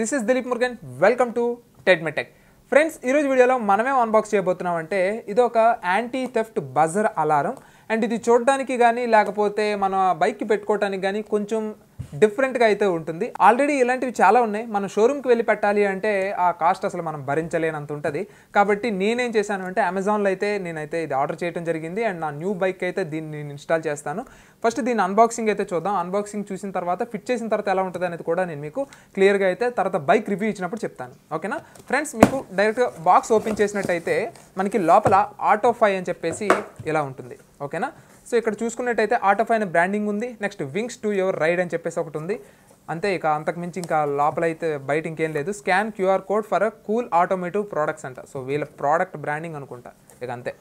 this is Dilip Murugan welcome to టెడ్మెటెక్ friends ఈరోజు వీడియోలో మనమే అన్బాక్స్ చేయబోతున్నాం అంటే ఇది ఒక anti theft buzzer alarm and ఇది చూడడానికి కానీ లేకపోతే మన బైక్కి పెట్టుకోవడానికి కానీ కొంచెం డిఫరెంట్గా అయితే ఉంటుంది ఆల్రెడీ ఇలాంటివి చాలా ఉన్నాయి మనం షోరూమ్కి వెళ్ళి పెట్టాలి అంటే ఆ కాస్ట్ అసలు మనం భరించలేనంత ఉంటుంది కాబట్టి నేనేం చేశాను అంటే అమెజాన్లో అయితే నేనైతే ఇది ఆర్డర్ చేయడం జరిగింది అండ్ నా న్యూ బైక్ అయితే దీన్ని నేను ఇన్స్టాల్ చేస్తాను ఫస్ట్ దీని అన్బాక్సింగ్ అయితే చూద్దాం అన్బాక్సింగ్ చూసిన తర్వాత ఫిట్ చేసిన తర్వాత ఎలా ఉంటుంది అనేది కూడా నేను మీకు క్లియర్గా అయితే తర్వాత బైక్ రివ్యూ ఇచ్చినప్పుడు చెప్తాను ఓకేనా ఫ్రెండ్స్ మీకు డైరెక్ట్గా బాక్స్ ఓపెన్ చేసినట్టయితే మనకి లోపల ఆటో ఫై అని చెప్పేసి ఇలా ఉంటుంది ఓకేనా సో ఇక్కడ చూసుకున్నట్టయితే ఆటో అయిన బ్రాండింగ్ ఉంది next wings to your ride అని చెప్పేసి ఒకటి ఉంది అంతే ఇక అంతకుమించి ఇంకా లోపల అయితే బయట ఇంకేం లేదు scan QR code for a cool automotive products అంట సో వీళ్ళ ప్రోడక్ట్ బ్రాండింగ్ అనుకుంటా ఇక అంతే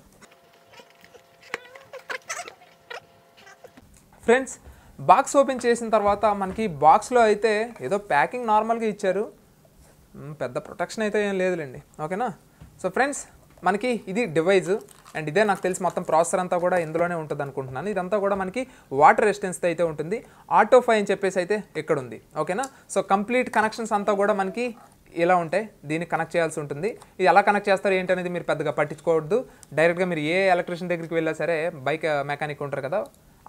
ఫ్రెండ్స్ బాక్స్ ఓపెన్ చేసిన తర్వాత మనకి బాక్స్లో అయితే ఏదో ప్యాకింగ్ నార్మల్గా ఇచ్చారు పెద్ద ప్రొటెక్షన్ అయితే ఏం లేదులేండి ఓకేనా సో ఫ్రెండ్స్ మనకి ఇది డివైజ్ అండ్ ఇదే నాకు తెలిసి మొత్తం ప్రాసెసర్ అంతా కూడా ఇందులోనే ఉంటుంది అనుకుంటున్నాను ఇదంతా కూడా మనకి వాటర్ రెసిస్టెన్స్ అయితే ఉంటుంది ఫైవ్ అని చెప్పేసి అయితే ఇక్కడ ఉంది ఓకేనా సో కంప్లీట్ కనెక్షన్స్ అంతా కూడా మనకి ఇలా ఉంటాయి దీన్ని కనెక్ట్ చేయాల్సి ఉంటుంది ఇది ఎలా కనెక్ట్ చేస్తారు ఏంటనేది మీరు పెద్దగా పట్టించుకోవద్దు డైరెక్ట్గా మీరు ఏ ఎలక్ట్రిషన్ దగ్గరికి వెళ్ళా సరే బైక్ మెకానిక్ ఉంటారు కదా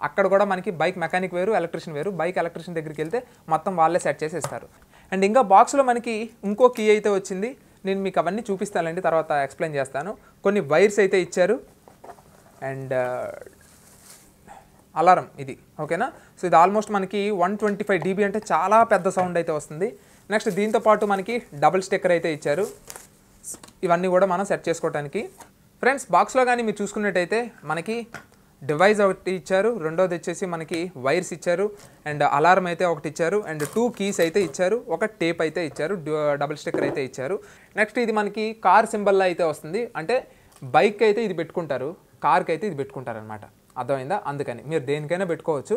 అక్కడ కూడా మనకి బైక్ మెకానిక్ వేరు ఎలక్ట్రిషియన్ వేరు బైక్ ఎలక్ట్రిషియన్ దగ్గరికి వెళ్తే మొత్తం వాళ్ళే సెట్ చేసేస్తారు అండ్ ఇంకా బాక్స్లో మనకి ఇంకో కీ అయితే వచ్చింది నేను మీకు అవన్నీ చూపిస్తానండి తర్వాత ఎక్స్ప్లెయిన్ చేస్తాను కొన్ని వైర్స్ అయితే ఇచ్చారు అండ్ uh, అలారం ఇది ఓకేనా సో ఇది ఆల్మోస్ట్ మనకి వన్ ట్వంటీ ఫైవ్ అంటే చాలా పెద్ద సౌండ్ అయితే వస్తుంది నెక్స్ట్ దీంతో పాటు మనకి డబుల్ స్టిక్కర్ అయితే ఇచ్చారు ఇవన్నీ కూడా మనం సెట్ చేసుకోవడానికి ఫ్రెండ్స్ బాక్స్లో కానీ మీరు చూసుకున్నట్టయితే మనకి డివైస్ ఒకటి ఇచ్చారు రెండోది వచ్చేసి మనకి వైర్స్ ఇచ్చారు అండ్ అలారం అయితే ఒకటి ఇచ్చారు అండ్ టూ కీస్ అయితే ఇచ్చారు ఒక టేప్ అయితే ఇచ్చారు డబుల్ స్టిక్కర్ అయితే ఇచ్చారు నెక్స్ట్ ఇది మనకి కార్ సింబల్లా అయితే వస్తుంది అంటే బైక్ అయితే ఇది పెట్టుకుంటారు కార్కి అయితే ఇది పెట్టుకుంటారనమాట అర్థమైందా అందుకని మీరు దేనికైనా పెట్టుకోవచ్చు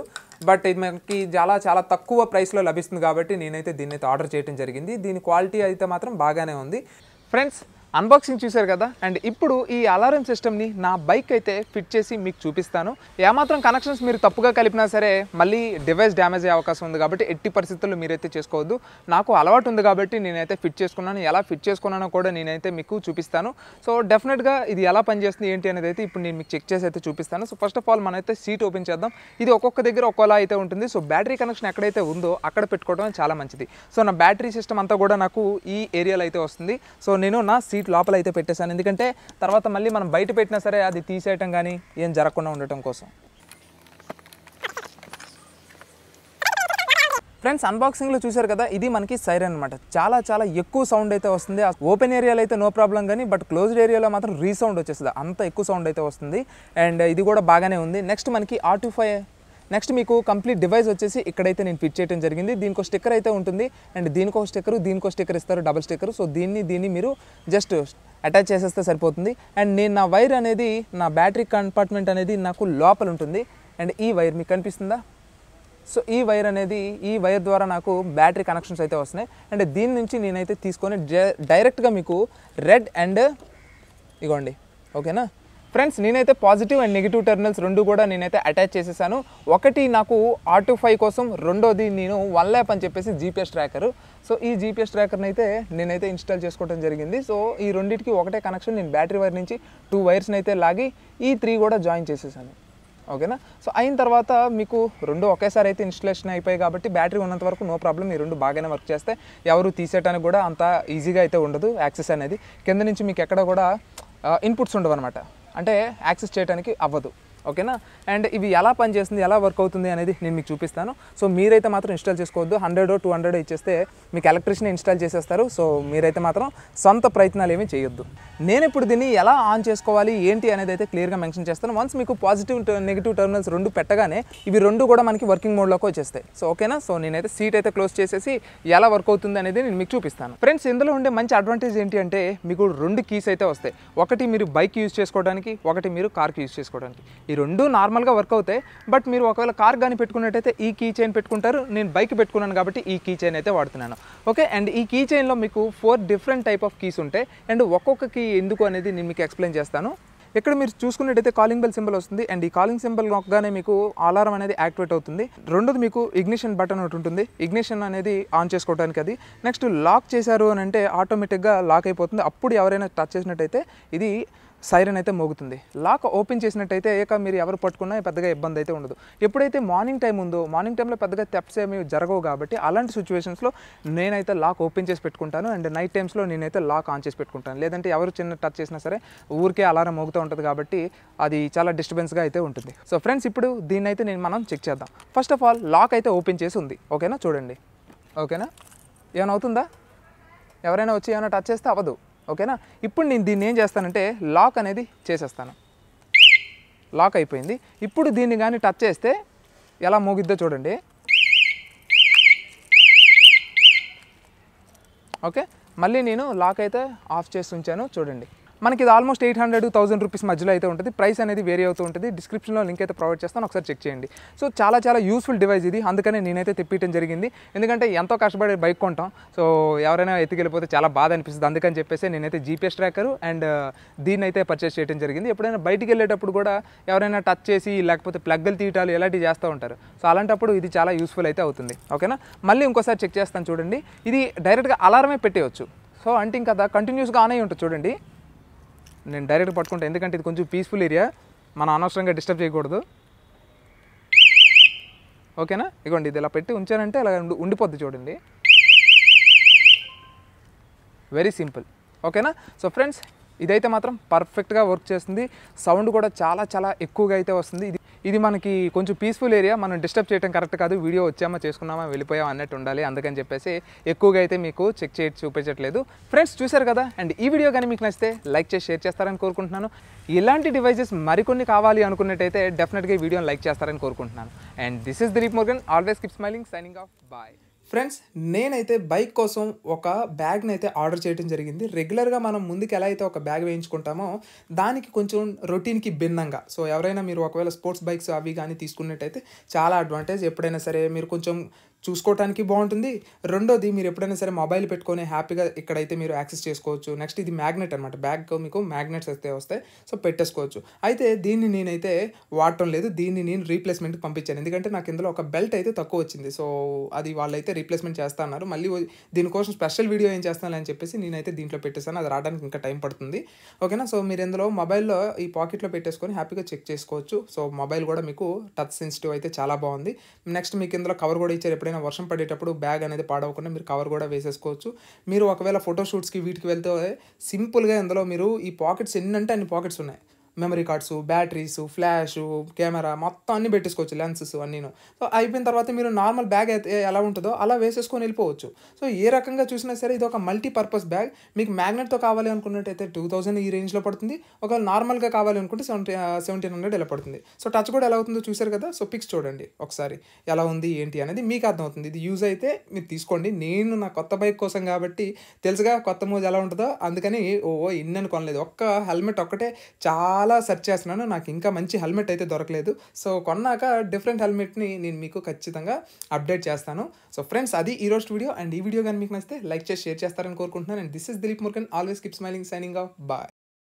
బట్ ఇది మనకి చాలా చాలా తక్కువ ప్రైస్లో లభిస్తుంది కాబట్టి నేనైతే దీన్ని ఆర్డర్ చేయడం జరిగింది దీని క్వాలిటీ అయితే మాత్రం బాగానే ఉంది ఫ్రెండ్స్ అన్బాక్సింగ్ చూశారు కదా అండ్ ఇప్పుడు ఈ అలారం సిస్టమ్ని నా బైక్ అయితే ఫిట్ చేసి మీకు చూపిస్తాను ఏమాత్రం కనెక్షన్స్ మీరు తప్పుగా కలిపినా సరే మళ్ళీ డివైస్ డ్యామేజ్ అయ్యే అవకాశం ఉంది కాబట్టి ఎట్టి పరిస్థితుల్లో మీరైతే చేసుకోవద్దు నాకు అలవాటు ఉంది కాబట్టి నేనైతే ఫిట్ చేసుకున్నాను ఎలా ఫిట్ చేసుకున్నానో కూడా నేనైతే మీకు చూపిస్తాను సో డెఫినెట్గా ఇది ఎలా పనిచేస్తుంది ఏంటి అనేది అయితే ఇప్పుడు నేను మీకు చెక్ చేసి అయితే చూపిస్తాను సో ఫస్ట్ ఆఫ్ ఆల్ అయితే సీట్ ఓపెన్ చేద్దాం ఇది ఒక్కొక్క దగ్గర ఒక్కోలా అయితే ఉంటుంది సో బ్యాటరీ కనెక్షన్ ఎక్కడైతే ఉందో అక్కడ పెట్టుకోవడం చాలా మంచిది సో నా బ్యాటరీ సిస్టమ్ అంతా కూడా నాకు ఈ ఏరియాలో అయితే వస్తుంది సో నేను నా సీట్ సీట్ లోపల అయితే పెట్టేశాను ఎందుకంటే తర్వాత మళ్ళీ మనం బయట పెట్టినా సరే అది తీసేయటం కానీ ఏం జరగకుండా ఉండటం కోసం ఫ్రెండ్స్ అన్బాక్సింగ్లో చూశారు కదా ఇది మనకి సైరన్ అనమాట చాలా చాలా ఎక్కువ సౌండ్ అయితే వస్తుంది ఓపెన్ ఏరియాలో అయితే నో ప్రాబ్లం కానీ బట్ క్లోజ్డ్ ఏరియాలో మాత్రం రీసౌండ్ వచ్చేస్తుంది అంత ఎక్కువ సౌండ్ అయితే వస్తుంది అండ్ ఇది కూడా బాగానే ఉంది నెక్స్ట్ మనకి ఆర్టిఫై నెక్స్ట్ మీకు కంప్లీట్ డివైస్ వచ్చేసి ఇక్కడైతే నేను ఫిట్ చేయడం జరిగింది దీనికి ఒక స్టిక్కర్ అయితే ఉంటుంది అండ్ దీనికో స్టిక్కర్ దీనికో స్టిక్కర్ ఇస్తారు డబుల్ స్టిక్కర్ సో దీన్ని దీన్ని మీరు జస్ట్ అటాచ్ చేసేస్తే సరిపోతుంది అండ్ నేను నా వైర్ అనేది నా బ్యాటరీ కంపార్ట్మెంట్ అనేది నాకు లోపల ఉంటుంది అండ్ ఈ వైర్ మీకు కనిపిస్తుందా సో ఈ వైర్ అనేది ఈ వైర్ ద్వారా నాకు బ్యాటరీ కనెక్షన్స్ అయితే వస్తున్నాయి అండ్ దీని నుంచి నేనైతే తీసుకొని డైరెక్ట్గా మీకు రెడ్ అండ్ ఇగోండి ఓకేనా ఫ్రెండ్స్ నేనైతే పాజిటివ్ అండ్ నెగిటివ్ టెర్మినల్స్ రెండు కూడా నేనైతే అటాచ్ చేసేసాను ఒకటి నాకు ఆటో ఫైవ్ కోసం రెండోది నేను వన్ ల్యాప్ అని చెప్పేసి జీపీఎస్ ట్రాకర్ సో ఈ జీపీఎస్ ట్రాకర్ని అయితే నేనైతే ఇన్స్టాల్ చేసుకోవడం జరిగింది సో ఈ రెండింటికి ఒకటే కనెక్షన్ నేను బ్యాటరీ వైర్ నుంచి టూ వైర్స్ని అయితే లాగి ఈ త్రీ కూడా జాయిన్ చేసేసాను ఓకేనా సో అయిన తర్వాత మీకు రెండు ఒకేసారి అయితే ఇన్స్టలేషన్ అయిపోయాయి కాబట్టి బ్యాటరీ ఉన్నంత వరకు నో ప్రాబ్లం ఈ రెండు బాగానే వర్క్ చేస్తే ఎవరు తీసేయడానికి కూడా అంత ఈజీగా అయితే ఉండదు యాక్సెస్ అనేది కింద నుంచి మీకు ఎక్కడ కూడా ఇన్పుట్స్ ఉండవు అనమాట అంటే యాక్సెస్ చేయడానికి అవ్వదు ఓకేనా అండ్ ఇవి ఎలా పనిచేస్తుంది ఎలా వర్క్ అవుతుంది అనేది నేను మీకు చూపిస్తాను సో మీరైతే మాత్రం ఇన్స్టాల్ చేసుకోవద్దు హండ్రెడ్ టూ హండ్రెడ్ ఇచ్చేస్తే మీకు ఎలక్ట్రిషియన్ ఇన్స్టాల్ చేసేస్తారు సో మీరైతే మాత్రం సొంత ప్రయత్నాలు ఏమీ చేయొద్దు నేను ఇప్పుడు దీన్ని ఎలా ఆన్ చేసుకోవాలి ఏంటి అనేది అయితే క్లియర్గా మెన్షన్ చేస్తాను వన్స్ మీకు పాజిటివ్ నెగిటివ్ టర్మినల్స్ రెండు పెట్టగానే ఇవి రెండు కూడా మనకి వర్కింగ్ మోడ్లోకి వచ్చేస్తాయి సో ఓకేనా సో నేనైతే సీట్ అయితే క్లోజ్ చేసేసి ఎలా వర్క్ అవుతుంది అనేది నేను మీకు చూపిస్తాను ఫ్రెండ్స్ ఇందులో ఉండే మంచి అడ్వాంటేజ్ ఏంటి అంటే మీకు రెండు కీస్ అయితే వస్తాయి ఒకటి మీరు బైక్ యూజ్ చేసుకోవడానికి ఒకటి మీరు కార్కి యూజ్ చేసుకోవడానికి ఈ రెండు నార్మల్గా వర్క్ అవుతాయి బట్ మీరు ఒకవేళ కార్ కానీ పెట్టుకున్నట్టయితే ఈ కీ చైన్ పెట్టుకుంటారు నేను బైక్ పెట్టుకున్నాను కాబట్టి ఈ కీ చైన్ అయితే వాడుతున్నాను ఓకే అండ్ ఈ కీ చైన్లో మీకు four different type of keys ఉంటాయి అండ్ ఒక్కొక్క కీ ఎందుకు అనేది నేను మీకు ఎక్స్ప్లెయిన్ చేస్తాను ఇక్కడ మీరు చూసుకున్నట్టయితే కాలింగ్ బెల్ సింబల్ వస్తుంది అండ్ ఈ కాలింగ్ సింబల్ నొక్కగానే మీకు అలారం అనేది యాక్టివేట్ అవుతుంది రెండోది మీకు ఇగ్నిషన్ బటన్ ఒకటి ఉంటుంది ఇగ్నిషన్ అనేది ఆన్ చేసుకోవడానికి అది నెక్స్ట్ లాక్ చేశారు అని అంటే ఆటోమేటిక్గా లాక్ అయిపోతుంది అప్పుడు ఎవరైనా టచ్ చేసినట్టయితే ఇది సైరన్ అయితే మోగుతుంది లాక్ ఓపెన్ చేసినట్టయితే ఏక మీరు ఎవరు పట్టుకున్నా పెద్దగా ఇబ్బంది అయితే ఉండదు ఎప్పుడైతే మార్నింగ్ టైం ఉందో మార్నింగ్ టైంలో పెద్దగా తెప్స్ ఏమి జరగవు కాబట్టి అలాంటి సిచ్యువేషన్స్లో నేనైతే లాక్ ఓపెన్ చేసి పెట్టుకుంటాను అండ్ నైట్ టైమ్స్లో నేనైతే లాక్ ఆన్ చేసి పెట్టుకుంటాను లేదంటే ఎవరు చిన్న టచ్ చేసినా సరే ఊరికే అలారం మోగుతూ ఉంటుంది కాబట్టి అది చాలా డిస్టర్బెన్స్గా అయితే ఉంటుంది సో ఫ్రెండ్స్ ఇప్పుడు దీన్ని అయితే నేను మనం చెక్ చేద్దాం ఫస్ట్ ఆఫ్ ఆల్ లాక్ అయితే ఓపెన్ చేసి ఉంది ఓకేనా చూడండి ఓకేనా ఏమైనా అవుతుందా ఎవరైనా వచ్చి ఏమైనా టచ్ చేస్తే అవ్వదు ఓకేనా ఇప్పుడు నేను దీన్ని ఏం చేస్తానంటే లాక్ అనేది చేసేస్తాను లాక్ అయిపోయింది ఇప్పుడు దీన్ని కానీ టచ్ చేస్తే ఎలా మోగిద్దో చూడండి ఓకే మళ్ళీ నేను లాక్ అయితే ఆఫ్ చేసి ఉంచాను చూడండి మనకి ఇది almost eight hundred thousand rupees మధ్యలో అయితే ఉంటుంది ప్రైస్ అనేది వేరీ అవుతూ ఉంటుంది డిస్క్రిప్షన్లో లింక్ అయితే ప్రొవైడ్ చేస్తాను ఒకసారి చెక్ చేయండి సో చాలా చాలా యూస్ఫుల్ డివైస్ ఇది అందుకనే నేనైతే తెప్పించడం జరిగింది ఎందుకంటే ఎంతో కష్టపడే బైక్ కొంటాం సో ఎవరైనా ఎత్తుకెళ్ళిపోతే చాలా బాధ అనిపిస్తుంది అందుకని చెప్పేసి నేనైతే జీపీఎస్ ట్రాకర్ అండ్ దీన్ని అయితే పర్చేస్ చేయడం జరిగింది ఎప్పుడైనా బయటికి వెళ్ళేటప్పుడు కూడా ఎవరైనా టచ్ చేసి లేకపోతే ప్లగ్లు తీయటాలు ఇలాంటివి చేస్తూ ఉంటారు సో అలాంటప్పుడు ఇది చాలా యూస్ఫుల్ అయితే అవుతుంది ఓకేనా మళ్ళీ ఇంకోసారి చెక్ చేస్తాను చూడండి ఇది డైరెక్ట్గా అలారమే పెట్టేయచ్చు సో అంటే ఇంకా కంటిన్యూస్గా ఆన్ అయ్యి ఉంటుంది చూడండి నేను డైరెక్ట్ పట్టుకుంటా ఎందుకంటే ఇది కొంచెం పీస్ఫుల్ ఏరియా మనం అనవసరంగా డిస్టర్బ్ చేయకూడదు ఓకేనా ఇగోండి ఇది ఇలా పెట్టి ఉంచానంటే ఇలా ఉండిపోద్ది చూడండి వెరీ సింపుల్ ఓకేనా సో ఫ్రెండ్స్ ఇదైతే మాత్రం పర్ఫెక్ట్గా వర్క్ చేస్తుంది సౌండ్ కూడా చాలా చాలా ఎక్కువగా అయితే వస్తుంది ఇది ఇది మనకి కొంచెం పీస్ఫుల్ ఏరియా మనం డిస్టర్బ్ చేయడం కరెక్ట్ కాదు వీడియో వచ్చామా చేసుకున్నామా వెళ్ళిపోయామా అన్నట్టు ఉండాలి అందుకని చెప్పేసి ఎక్కువగా అయితే మీకు చెక్ చేసి చూపించట్లేదు ఫ్రెండ్స్ చూశారు కదా అండ్ ఈ వీడియో కానీ మీకు నచ్చితే లైక్ చేసి షేర్ చేస్తారని కోరుకుంటున్నాను ఇలాంటి డివైజెస్ మరికొన్ని కావాలి అనుకున్నట్టయితే డెఫినెట్గా వీడియోని లైక్ చేస్తారని కోరుకుంటున్నాను and this is Dilip Murugan always keep smiling signing off bye friends నేనైతే బైక్ కోసం ఒక బ్యాగ్ని అయితే ఆర్డర్ చేయడం జరిగింది రెగ్యులర్గా మనం ముందుకు ఎలా అయితే ఒక బ్యాగ్ వేయించుకుంటామో దానికి కొంచెం రొటీన్కి భిన్నంగా సో ఎవరైనా మీరు ఒకవేళ స్పోర్ట్స్ బైక్స్ అవి కానీ తీసుకున్నట్టయితే చాలా అడ్వాంటేజ్ ఎప్పుడైనా సరే మీరు కొంచెం చూసుకోవటానికి బాగుంటుంది రెండోది మీరు ఎప్పుడైనా సరే మొబైల్ పెట్టుకొని హ్యాపీగా ఇక్కడైతే మీరు యాక్సెస్ చేసుకోవచ్చు నెక్స్ట్ ఇది మ్యాగ్నెట్ అనమాట బ్యాగ్ మీకు మ్యాగ్నెట్స్ అయితే వస్తాయి సో పెట్టేసుకోవచ్చు అయితే దీన్ని నేనైతే వాడటం లేదు దీన్ని నేను రీప్లేస్మెంట్కి పంపించాను ఎందుకంటే నాకు ఇందులో ఒక బెల్ట్ అయితే తక్కువ వచ్చింది సో అది వాళ్ళైతే రీప్లేస్మెంట్ చేస్తా అన్నారు మళ్ళీ దీనికోసం స్పెషల్ వీడియో ఏం చేస్తాను అని చెప్పేసి నేనైతే దీంట్లో పెట్టేస్తాను అది రావడానికి ఇంకా టైం పడుతుంది ఓకేనా సో మీరు ఇందులో మొబైల్లో ఈ పాకెట్లో పెట్టేసుకొని హ్యాపీగా చెక్ చేసుకోవచ్చు సో మొబైల్ కూడా మీకు టచ్ సెన్సిటివ్ అయితే చాలా బాగుంది నెక్స్ట్ మీకు ఇందులో కవర్ కూడా ఇచ్చారు ఎప్పుడైనా ఎప్పుడైనా వర్షం పడేటప్పుడు బ్యాగ్ అనేది పాడవకుండా మీరు కవర్ కూడా వేసేసుకోవచ్చు మీరు ఒకవేళ ఫోటోషూట్స్కి వీటికి వెళ్తే సింపుల్గా ఇందులో మీరు ఈ పాకెట్స్ ఎన్నంటే అన్ని పాకెట్స్ ఉన్నాయి memory cards batteries flash camera మొత్తం అన్ని పెట్టేసుకోవచ్చు లెన్సెస్ అన్నీను సో అయిపోయిన తర్వాత మీరు నార్మల్ బ్యాగ్ అయితే ఎలా ఉంటుందో అలా వేసేసుకొని వెళ్ళిపోవచ్చు సో ఏ రకంగా చూసినా సరే ఇది ఒక మల్టీపర్పస్ బ్యాగ్ మీకు మ్యాగ్నెట్తో కావాలి అనుకున్నట్టయితే టూ థౌజండ్ ఈ రేంజ్లో పడుతుంది ఒకవేళ నార్మల్గా కావాలి అనుకుంటే సెవెంటీ సెవెంటీన్ హండ్రెడ్ ఎలా పడుతుంది సో టచ్ కూడా ఎలా అవుతుందో చూసారు కదా సో పిక్స్ చూడండి ఒకసారి ఎలా ఉంది ఏంటి అనేది మీకు అర్థమవుతుంది ఇది యూజ్ అయితే మీరు తీసుకోండి నేను నా కొత్త బైక్ కోసం కాబట్టి తెలుసుగా కొత్త మోజ్ ఎలా ఉంటుందో అందుకని ఓ ఇన్నని కొనలేదు ఒక్క హెల్మెట్ ఒక్కటే చాలా చాలా సెర్చ్ చేస్తున్నాను నాకు ఇంకా మంచి హెల్మెట్ అయితే దొరకలేదు సో కొన్నాక డిఫరెంట్ హెల్మెట్ని నేను మీకు ఖచ్చితంగా అప్డేట్ చేస్తాను సో ఫ్రెండ్స్ అది ఈ రోజు వీడియో అండ్ ఈ వీడియో కానీ మీకు నచ్చితే లైక్ చేసి షేర్ చేస్తారని కోరుకుంటున్నాను and this is Dilip Murugan always keep smiling signing off bye